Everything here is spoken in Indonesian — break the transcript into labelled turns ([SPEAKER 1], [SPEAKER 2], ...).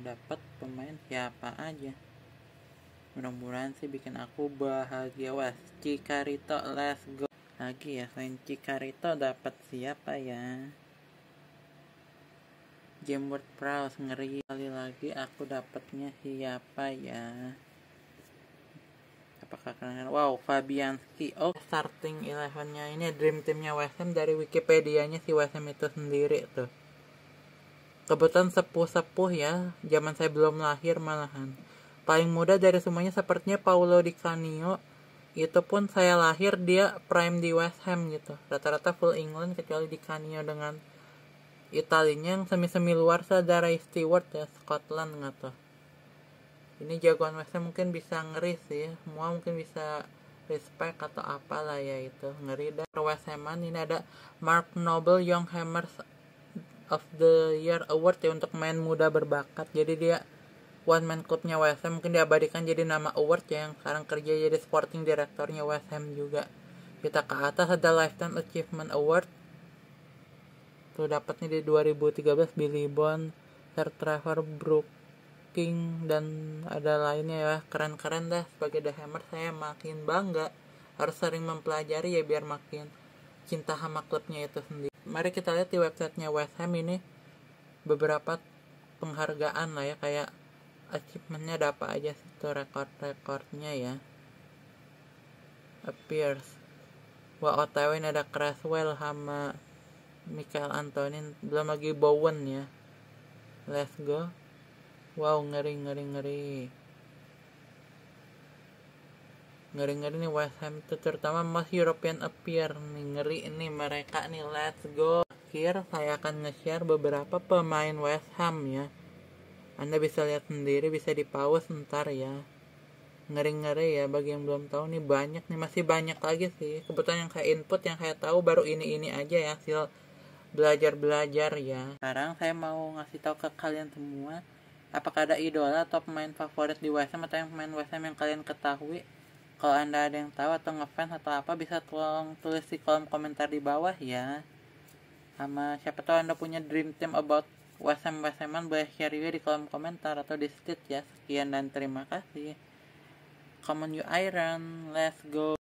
[SPEAKER 1] dapat pemain siapa aja mudah-mudahan sih bikin aku bahagia was Cikarito let's go lagi ya selain Cikarito dapat siapa ya word Praus ngeri kali lagi aku dapatnya siapa ya apakah kalian wow Fabianski oh starting elevennya ini dream teamnya West Ham dari nya si West itu sendiri tuh Kebetulan sepuh-sepuh ya, zaman saya belum lahir malahan. Paling muda dari semuanya sepertinya Paulo Di Canio. Itu pun saya lahir dia prime di West Ham gitu. Rata-rata full England kecuali Di Canio dengan Italinya yang semi-semi luar saudara Stewart ya, Scotland nggak tuh. Ini jagoan West Ham mungkin bisa ngeri sih, ya. semua mungkin bisa respect atau apalah ya itu ngeri dan West Ham ini ada Mark Noble Young Hammers of the Year Award ya untuk main muda berbakat. Jadi dia one man clubnya West Ham mungkin diabadikan jadi nama award ya, yang sekarang kerja jadi sporting direktornya West Ham juga. Kita ke atas ada Lifetime Achievement Award. Tuh dapatnya di 2013 Billy Bond, Sir Trevor Brooking dan ada lainnya ya. Keren-keren dah sebagai The Hammer saya makin bangga harus sering mempelajari ya biar makin cinta sama klubnya itu sendiri mari kita lihat di websitenya West Ham ini beberapa penghargaan lah ya kayak achievementnya ada apa aja itu rekor-rekornya ya appears wah OTW ini ada Creswell sama Michael Antonin belum lagi Bowen ya let's go wow ngeri ngeri ngeri ngeri-ngeri nih West Ham tuh terutama mas European appear nih ngeri ini mereka nih let's go akhir saya akan nge-share beberapa pemain West Ham ya Anda bisa lihat sendiri bisa di pause ntar ya ngeri-ngeri ya bagi yang belum tahu nih banyak nih masih banyak lagi sih kebetulan yang kayak input yang kayak tahu baru ini-ini aja ya hasil belajar-belajar ya sekarang saya mau ngasih tahu ke kalian semua apakah ada idola atau pemain favorit di West Ham atau yang pemain West Ham yang kalian ketahui kalau Anda ada yang tahu atau ngefans atau apa bisa tolong tulis di kolom komentar di bawah ya. Sama siapa tahu Anda punya dream team about wasem waseman boleh share juga di kolom komentar atau di state ya. Sekian dan terima kasih. Common you iron, let's go.